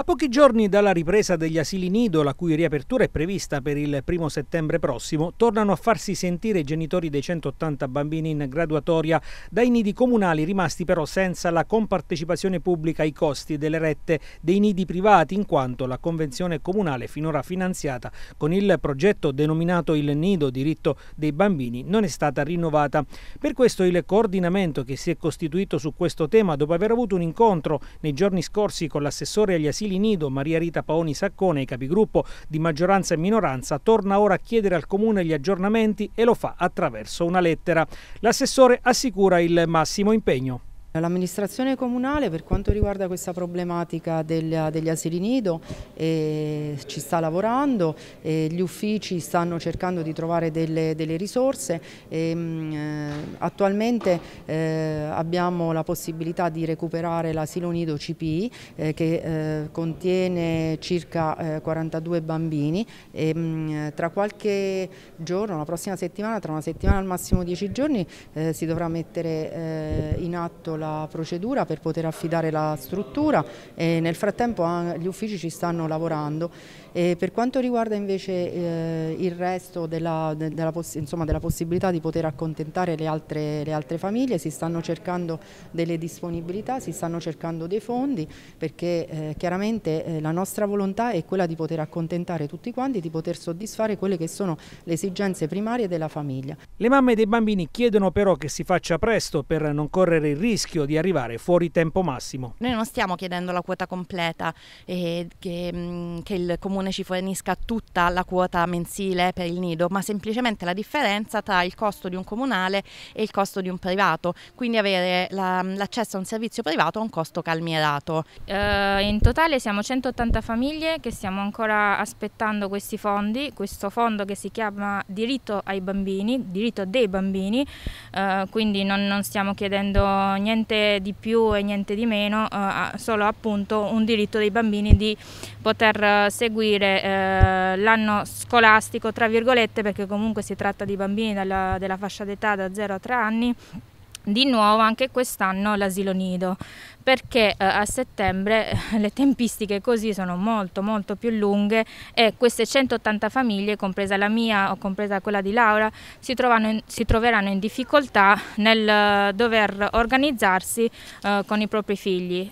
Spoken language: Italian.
A pochi giorni dalla ripresa degli asili nido, la cui riapertura è prevista per il primo settembre prossimo, tornano a farsi sentire i genitori dei 180 bambini in graduatoria dai nidi comunali rimasti però senza la compartecipazione pubblica ai costi delle rette dei nidi privati, in quanto la convenzione comunale finora finanziata con il progetto denominato il Nido Diritto dei Bambini non è stata rinnovata. Per questo il coordinamento che si è costituito su questo tema dopo aver avuto un incontro nei giorni scorsi con l'assessore agli asili Angelilli Nido, Maria Rita Paoni Saccone, i capigruppo di maggioranza e minoranza, torna ora a chiedere al Comune gli aggiornamenti e lo fa attraverso una lettera. L'assessore assicura il massimo impegno. L'amministrazione comunale per quanto riguarda questa problematica del, degli asili nido eh, ci sta lavorando, eh, gli uffici stanno cercando di trovare delle, delle risorse, ehm, eh, attualmente eh, abbiamo la possibilità di recuperare l'asilo nido CPI eh, che eh, contiene circa 42 bambini e ehm, tra qualche giorno, la prossima settimana, tra una settimana al massimo 10 giorni si dovrà mettere in atto la procedura per poter affidare la struttura e nel frattempo gli uffici ci stanno lavorando. E per quanto riguarda invece eh, il resto della, della, insomma, della, possibilità di poter accontentare le altre, le altre, famiglie si stanno cercando delle disponibilità, si stanno cercando dei fondi perché eh, chiaramente eh, la nostra volontà è quella di poter accontentare tutti quanti, di poter soddisfare quelle che sono le esigenze primarie della famiglia. Le mamme dei bambini chiedono però che si faccia presto per non correre il rischio rischio di arrivare fuori tempo massimo. Noi non stiamo chiedendo la quota completa, eh, che, mm, che, il comune ci fornisca tutta la quota mensile per il nido, ma semplicemente la differenza tra il costo di un comunale e il costo di un privato, quindi avere la, l'accesso a un servizio privato a un costo calmierato. Eh, in totale siamo 180 famiglie che stiamo ancora aspettando questi fondi, questo fondo che si chiama diritto ai bambini, diritto dei bambini, eh, quindi non, non stiamo chiedendo niente niente di più e niente di meno, eh, solo appunto un diritto dei bambini di poter eh, seguire eh, l'anno scolastico, tra virgolette, perché comunque si tratta di bambini dalla, della fascia d'età da 0 a 3 anni, di nuovo anche quest'anno l'asilo nido perché eh, a settembre eh, le tempistiche così sono molto molto più lunghe e queste 180 famiglie compresa la mia o compresa quella di Laura si, in, si troveranno in difficoltà nel eh, dover organizzarsi eh, con i propri figli